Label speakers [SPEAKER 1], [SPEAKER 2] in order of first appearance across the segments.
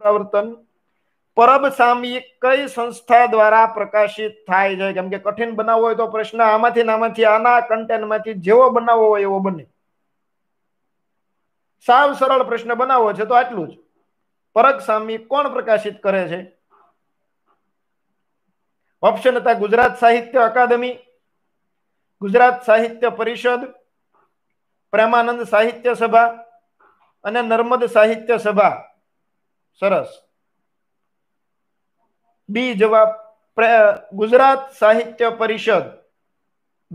[SPEAKER 1] પરબ પરબસામી કઈ સંસ્થા દ્વારા પ્રકાશિત થાય છે કેમ કે કઠિન બનાવવો હોય તો પ્રશ્ન આમાંથી આમાંથી આના કન્ટેન્ટમાંથી જેવો બનાવવો હોય એવો બને સાવ સરળ પ્રશ્ન બનાવવો છે તો આટલું જ પરગસામી કોણ પ્રકાશિત કરે છે ઓપ્શન હતા ગુજરાત સાહિત્ય અકાદમી ગુજરાત સાહિત્ય પરિષદ પ્રેમાનંદ સાહિત્ય સભા અને નર્મદ સાહિત્ય સભા સરસ બી જવાબ ગુજરાત સાહિત્ય પરિષદ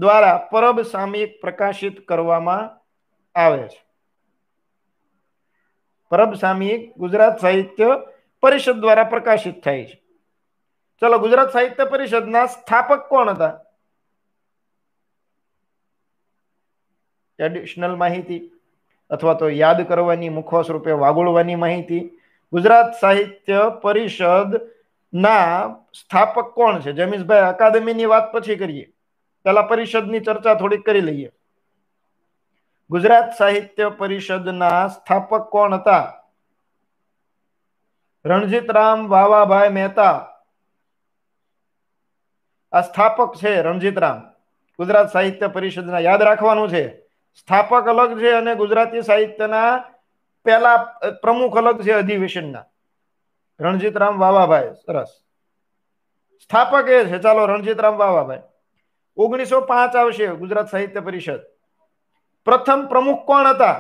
[SPEAKER 1] દ્વારા પરબ સામયિક પ્રકાશિત કરવામાં આવે છે પરબ સામયિક ગુજરાત સાહિત્ય પરિષદ દ્વારા પ્રકાશિત થાય છે ચલો ગુજરાત સાહિત્ય પરિષદના સ્થાપક કોણ હતા એડિશનલ માહિતી અથવા તો યાદ કરવાની મુખોસ રૂપે વાગોળવાની માહિતી ગુજરાત સાહિત્ય પરિષદ ના સ્થાપક કોણ છે જમીશભાઈ અકાદમીની વાત પછી કરીએ પહેલા પરિષદની ચર્ચા થોડીક કરી લઈએ ગુજરાત સાહિત્ય પરિષદના સ્થાપક કોણ હતા રણજીતરામ વાવાભાઈ મહેતા આ સ્થાપક છે રણજીતરામ ગુજરાત સાહિત્ય પરિષદના યાદ રાખવાનું છે સ્થાપક અલગ છે અને ગુજરાતી સાહિત્યના પહેલા પ્રમુખ અલગ છે અધિવેશનના રણજીત રામ વાવાભાઈ સરસ સ્થાપક એ છે ચાલો રણજીત રામ વાવાભાઈ ઓગણીસો પાંચ આવશે ગુજરાત સાહિત્ય પરિષદ પ્રથમ પ્રમુખ કોણ હતા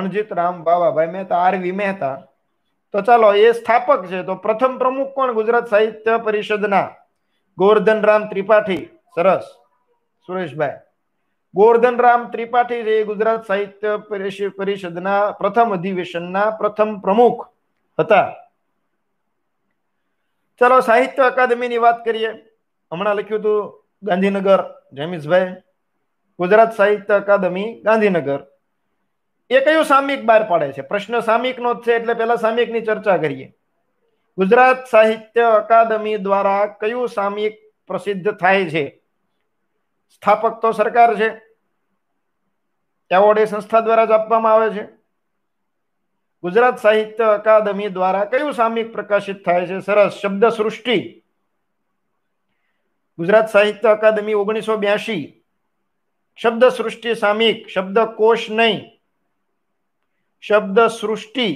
[SPEAKER 1] રણજીત રામ વાવાભાઈ મહેતા આરવી મહેતા તો ચાલો એ સ્થાપક છે તો પ્રથમ પ્રમુખ કોણ ગુજરાત સાહિત્ય પરિષદના રામ ત્રિપાઠી સરસ સુરેશભાઈ ગોવર્ધન રામ ત્રિપાઠી જે ગુજરાત સાહિત્ય પરિષદના પ્રથમ અધિવેશનના પ્રથમ પ્રમુખ હતા ચલો સાહિત્ય અકાદમીની વાત કરીએ હમણાં લખ્યું હતું ગાંધીનગર જેમિસભાઈ ગુજરાત સાહિત્ય અકાદમી ગાંધીનગર એ કયું સામિક બહાર પાડે છે પ્રશ્ન સામિક નો જ છે એટલે પહેલા સામિકની ચર્ચા કરીએ ગુજરાત સાહિત્ય અકાદમી દ્વારા કયું સામિક પ્રસિદ્ધ થાય છે સ્થાપક તો સરકાર છે એવોર્ડ એ સંસ્થા દ્વારા જ આપવામાં આવે છે ગુજરાત સાહિત્ય અકાદમી દ્વારા કયું સામયિક પ્રકાશિત થાય છે સરસ શબ્દ સૃષ્ટિ ગુજરાત સાહિત્ય અકાદમી ઓગણીસો બ્યાસી શબ્દ સૃષ્ટિ સામયિક શબ્દકોશ નહીં શબ્દ સૃષ્ટિ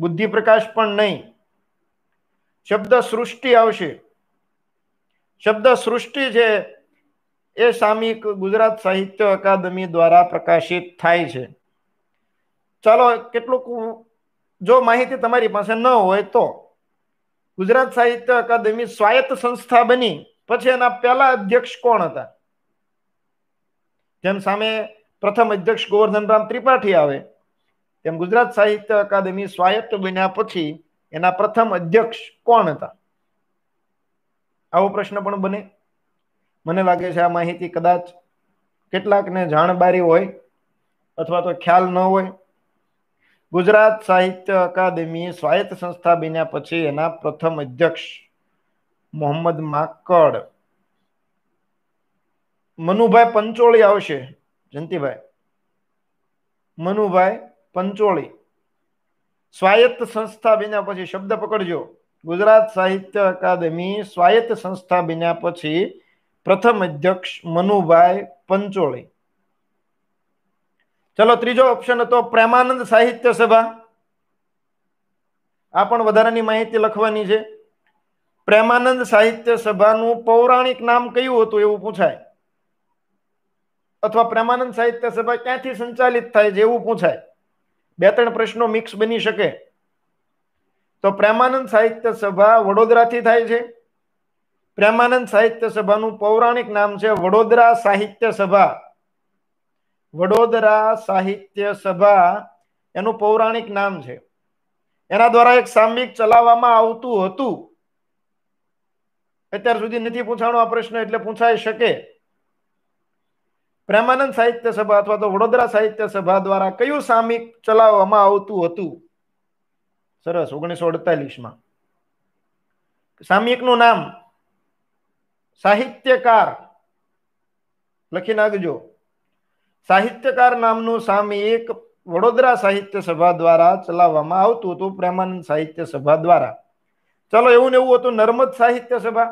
[SPEAKER 1] બુદ્ધિ પ્રકાશ પણ નહીં શબ્દ સૃષ્ટિ આવશે શબ્દ સૃષ્ટિ છે એ સામયિક ગુજરાત સાહિત્ય અકાદમી દ્વારા પ્રકાશિત થાય છે ચાલો કેટલુંક જો માહિતી તમારી પાસે ન હોય તો ગુજરાત સાહિત્ય અકાદમી સ્વાયત્ત સંસ્થા બની પછી એના પહેલા અધ્યક્ષ કોણ હતા જેમ સામે પ્રથમ અધ્યક્ષ ગોવર્ધનરામ ત્રિપાઠી આવે તેમ ગુજરાત સાહિત્ય અકાદમી સ્વાયત્ત બન્યા પછી એના પ્રથમ અધ્યક્ષ કોણ હતા આવો પ્રશ્ન પણ બને મને લાગે છે આ માહિતી કદાચ કેટલાકને જાણબારી હોય અથવા તો ખ્યાલ ન હોય ગુજરાત સાહિત્ય અકાદમી સ્વાયત્ત સંસ્થા બન્યા પછી એના પ્રથમ અધ્યક્ષ મોહમ્મદ માકડ મનુભાઈ પંચોળી આવશે જયંતિભાઈ મનુભાઈ પંચોળી સ્વાયત્ત સંસ્થા બન્યા પછી શબ્દ પકડજો ગુજરાત સાહિત્ય અકાદમી સ્વાયત્ત સંસ્થા બન્યા પછી પ્રથમ અધ્યક્ષ મનુભાઈ પંચોળી ચલો ત્રીજો ઓપ્શન હતો પ્રેમાનંદ સાહિત્ય સભા આ પણ વધારાની માહિતી લખવાની છે પ્રેમાનંદ સાહિત્ય સભાનું પૌરાણિક નામ કયું હતું એવું પૂછાય અથવા પ્રેમાનંદ સાહિત્ય સભા ક્યાંથી સંચાલિત થાય છે એવું પૂછાય બે ત્રણ પ્રશ્નો મિક્સ બની શકે તો પ્રેમાનંદ સાહિત્ય સભા વડોદરાથી થાય છે પ્રેમાનંદ સાહિત્ય સભાનું પૌરાણિક નામ છે વડોદરા સાહિત્ય સભા વડોદરા સાહિત્ય સભા એનું પૌરાણિક નામ છે એના દ્વારા એક સામયિક ચલાવવામાં આવતું હતું અત્યાર સુધી નથી પૂછાણો આ પ્રશ્ન એટલે પૂછાઈ શકે પ્રેમાનંદ સાહિત્ય સભા અથવા તો વડોદરા સાહિત્ય સભા દ્વારા કયું સામિક ચલાવવામાં આવતું હતું સરસ ઓગણીસો અડતાલીસમાં સામયિકનું નામ સાહિત્યકાર લખી નાખજો સાહિત્યકાર નામનું સામયિક વડોદરા સાહિત્ય સભા દ્વારા ચલાવવામાં આવતું હતું પ્રેમાનંદ સાહિત્ય સભા દ્વારા ચલો એવું ને એવું હતું નર્મદ સાહિત્ય સભા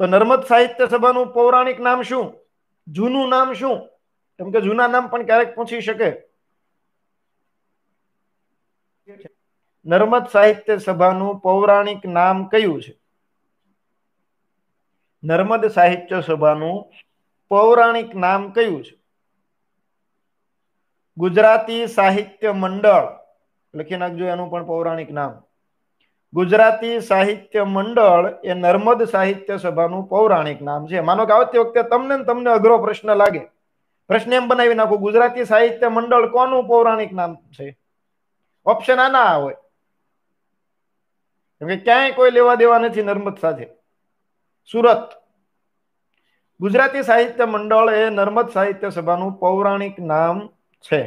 [SPEAKER 1] તો નર્મદ સાહિત્ય સભાનું પૌરાણિક નામ શું જૂનું નામ શું કેમ કે જૂના નામ પણ ક્યારેક પૂછી શકે નર્મદ સાહિત્ય સભાનું પૌરાણિક નામ કયું છે નર્મદ સાહિત્ય સભાનું પૌરાણિક નામ કયું છે ગુજરાતી સાહિત્ય મંડળ લખી નાખજો એનું પણ પૌરાણિક નામ ગુજરાતી સાહિત્ય મંડળ એ નર્મદ સાહિત્ય સભાનું પૌરાણિક નામ છે માનો કે આવતી વખતે તમને તમને અઘરો પ્રશ્ન લાગે પ્રશ્ન એમ બનાવી નાખો ગુજરાતી સાહિત્ય મંડળ કોનું પૌરાણિક નામ છે ઓપ્શન આના હોય કેમ કે ક્યાંય કોઈ લેવા દેવા નથી નર્મદ સાથે સુરત ગુજરાતી સાહિત્ય મંડળ એ નર્મદ સાહિત્ય સભાનું પૌરાણિક નામ છે